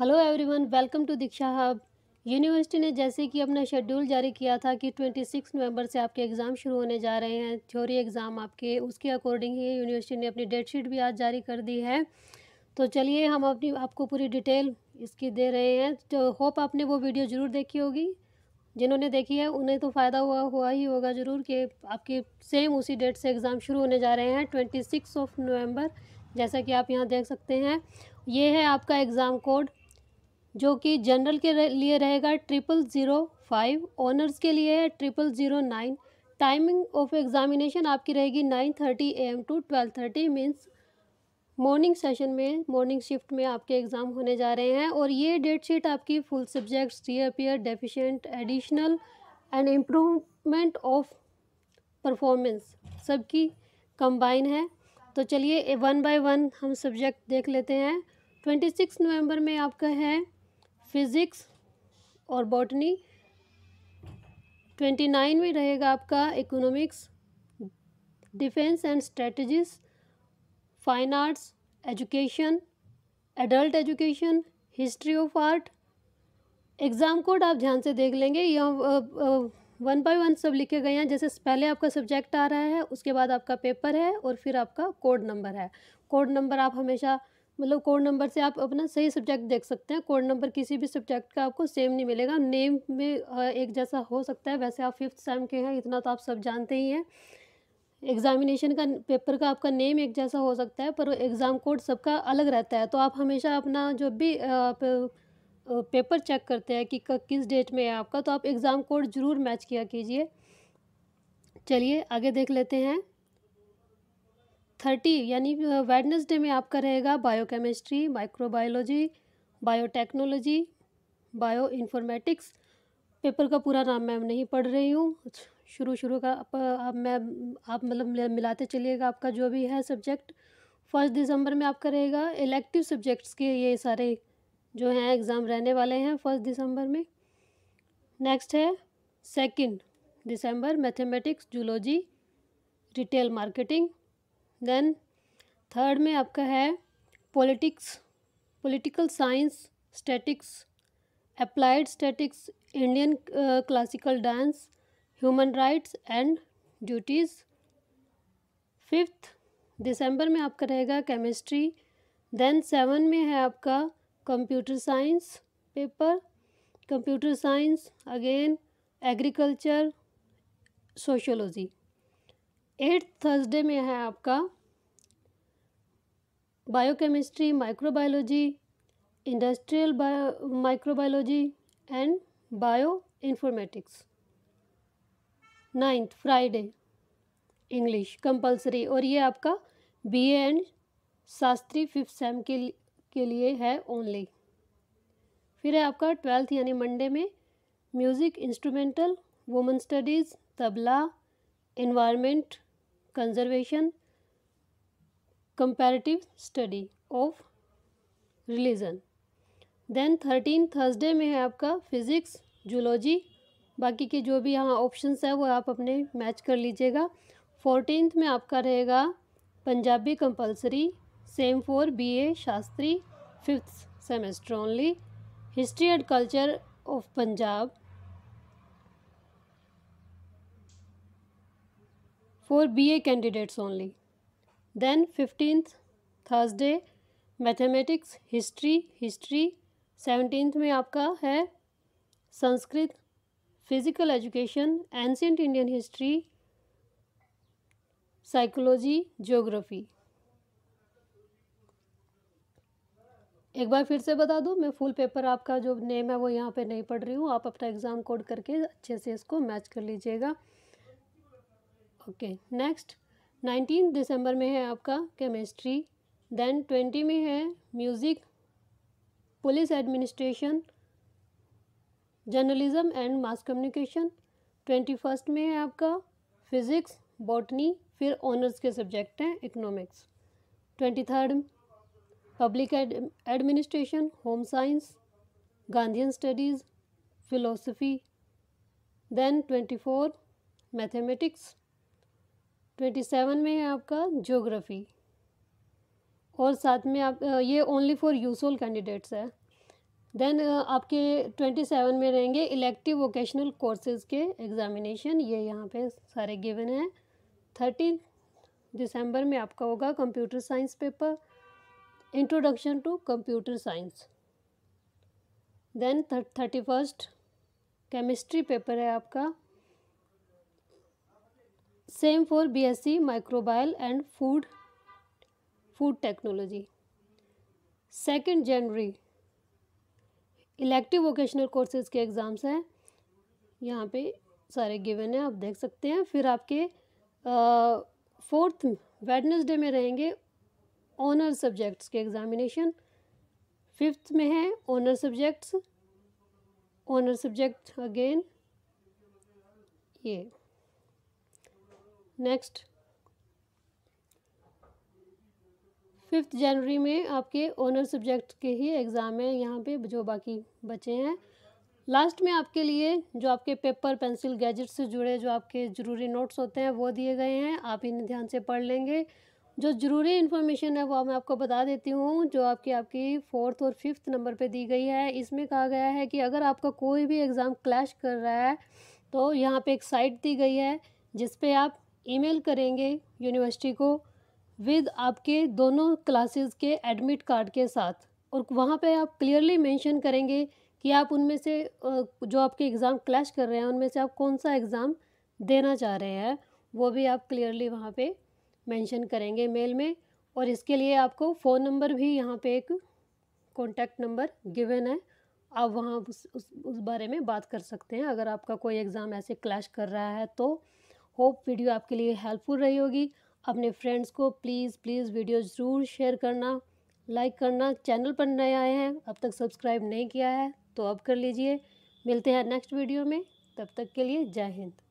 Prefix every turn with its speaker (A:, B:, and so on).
A: Hello everyone welcome to Diksha hub university ने जैसे कि अपना शेड्यूल जारी किया था कि 26 नवंबर से आपके एग्ज़ाम शुरू होने जा रहे हैं थ्योरी एग्ज़ाम आपके उसके अकॉर्डिंग ही यूनिवर्सिटी ने अपनी डेट शीट भी आज जारी कर दी है तो चलिए हम अपनी आपको पूरी डिटेल इसकी दे रहे हैं तो होप आपने वो वीडियो ज़रूर देखी होगी जिन्होंने देखी है उन्हें तो फ़ायदा हुआ हुआ ही होगा ज़रूर कि आपके सेम उसी डेट से एग्ज़ाम शुरू होने जा रहे हैं ट्वेंटी सिक्स ऑफ नवंबर जैसा कि आप यहाँ देख सकते हैं ये है आपका एग्ज़ाम कोड जो कि जनरल के लिए रहेगा ट्रिपल ज़ीरो फाइव ऑनर्स के लिए है triple zero nine timing of examination आपकी रहेगी nine thirty A M to twelve thirty means morning session में मॉर्निंग शिफ्ट में आपके एग्ज़ाम होने जा रहे हैं और ये डेट शीट आपकी full subjects reappear deficient additional and improvement of performance सबकी कंबाइन है तो चलिए वन बाय वन हम सब्जेक्ट देख लेते हैं ट्वेंटी सिक्स नवम्बर में आपका है फिज़िक्स और बॉटनी ट्वेंटी नाइन में रहेगा आपका economics defence and strategies fine arts education adult education history of art exam code आप ध्यान से देख लेंगे यह वन बाय वन सब लिखे गए हैं जैसे पहले आपका सब्जेक्ट आ रहा है उसके बाद आपका पेपर है और फिर आपका कोड नंबर है कोड नंबर आप हमेशा मतलब कोड नंबर से आप अपना सही सब्जेक्ट देख सकते हैं कोड नंबर किसी भी सब्जेक्ट का आपको सेम नहीं मिलेगा नेम में हाँ, एक जैसा हो सकता है वैसे आप फिफ्थ सेम के हैं इतना तो आप सब जानते ही हैं एग्जामिनेशन का पेपर का आपका नेम एक जैसा हो सकता है पर एग्ज़ाम कोड सबका अलग रहता है तो आप हमेशा अपना जो भी आप पेपर चेक करते हैं कि किस डेट में है आपका तो आप एग्ज़ाम कोड ज़रूर मैच किया कीजिए चलिए आगे देख लेते हैं थर्टी यानी वेडनेसडे में आपका रहेगा biochemistry microbiology biotechnology bio informatics paper का पूरा नाम मैम नहीं पढ़ रही हूँ शुरू शुरू का आप, आप मैं आप मतलब मिलाते चलिएगा आपका जो भी है सब्जेक्ट फर्स्ट दिसंबर में आपका रहेगा इलेक्टिव सब्जेक्ट्स के ये सारे जो हैं एग्ज़ाम रहने वाले हैं फर्स्ट दिसंबर में नेक्स्ट है सेकंड दिसंबर mathematics zoology retail marketing then third में आपका है politics political science statics applied statics Indian classical dance human rights and duties fifth दिसंबर में आपका रहेगा केमिस्ट्री देन सेवन में है आपका computer science paper computer science again agriculture sociology eight Thursday में है आपका biochemistry microbiology industrial bio microbiology and bio informatics ninth Friday English compulsory और ये आपका B A and Shastri fifth sem के के लिए है ओनली फिर है आपका ट्वेल्थ यानी मंडे में music instrumental women studies tabla environment conservation comparative study of religion then thirteen Thursday में है आपका फिज़िक्स जूलॉजी बाकी के जो भी यहाँ ऑप्शंस है वो आप अपने मैच कर लीजिएगा फोर्टीनथ में आपका रहेगा Punjabi compulsory same for B A Shastri fifth semester only history and culture of Punjab for BA candidates only. Then 15th Thursday mathematics history history seventeenth में आपका है Sanskrit physical education ancient Indian history psychology geography एक बार फिर से बता दूं मैं फुल पेपर आपका जो नेम है वो यहाँ पे नहीं पढ़ रही हूँ आप अपना एग्ज़ाम कोड करके अच्छे से इसको मैच कर लीजिएगा ओके नेक्स्ट नाइनटीन दिसंबर में है आपका केमिस्ट्री देन ट्वेंटी में है music police administration journalism and mass communication twenty first में है आपका फिज़िक्स बॉटनी फिर ऑनर्स के सब्जेक्ट हैं economics twenty third public administration home science Gandhian studies philosophy then twenty four mathematics twenty seven में है आपका जोग्राफ़ी और साथ में आप ये ओनली फॉर यूसोल कैंडिडेट्स है देन आपके ट्वेंटी सेवन में रहेंगे इलेक्टिव वोकेशनल कोर्सेज के एग्ज़ामिनेशन ये यहाँ पे सारे गिवन हैं थर्टीन दिसंबर में आपका होगा computer science paper introduction to computer science then thirty first chemistry paper है आपका same for BSc microbial and food food technology second जनवरी इलेक्टिव वोकेशनल कोर्सेज के एग्ज़ाम्स हैं यहाँ पे सारे गिवन हैं आप देख सकते हैं फिर आपके फोर्थ वेडनेसडे में रहेंगे ऑनर सब्जेक्ट्स के एग्ज़ामिनेशन फिफ्थ में है honour subjects honour subject again ये नेक्स्ट फिफ्थ जनवरी में आपके ऑनर सब्जेक्ट के ही एग्ज़ाम हैं यहाँ पे जो बाकी बचे हैं लास्ट में आपके लिए जो आपके पेपर पेंसिल गैजेट से जुड़े जो आपके ज़रूरी नोट्स होते हैं वो दिए गए हैं आप इन ध्यान से पढ़ लेंगे जो ज़रूरी इन्फॉर्मेशन है वो मैं आपको बता देती हूँ जो आपकी आपकी फोर्थ और फिफ्थ नंबर पे दी गई है इसमें कहा गया है कि अगर आपका कोई भी एग्ज़ाम क्लैश कर रहा है तो यहाँ पे एक साइट दी गई है जिस पे आप ईमेल करेंगे यूनिवर्सिटी को विद आपके दोनों क्लासेस के एडमिट कार्ड के साथ और वहाँ पे आप क्लियरली मेंशन करेंगे कि आप उनमें से जो आपके एग्ज़ाम क्लैश कर रहे हैं उनमें से आप कौन सा एग्ज़ाम देना चाह रहे हैं वो भी आप क्लियरली वहाँ पे मेंशन करेंगे मेल में और इसके लिए आपको फ़ोन नंबर भी यहाँ पे एक कॉन्टैक्ट नंबर गिवन है आप वहाँ उस, उस उस बारे में बात कर सकते हैं अगर आपका कोई एग्ज़ाम ऐसे क्लैश कर रहा है तो होप वीडियो आपके लिए हेल्पफुल रही होगी अपने फ्रेंड्स को प्लीज़ प्लीज़ वीडियो ज़रूर शेयर करना लाइक करना चैनल पर नए आए हैं अब तक सब्सक्राइब नहीं किया है तो अब कर लीजिए मिलते हैं नेक्स्ट वीडियो में तब तक के लिए जय हिंद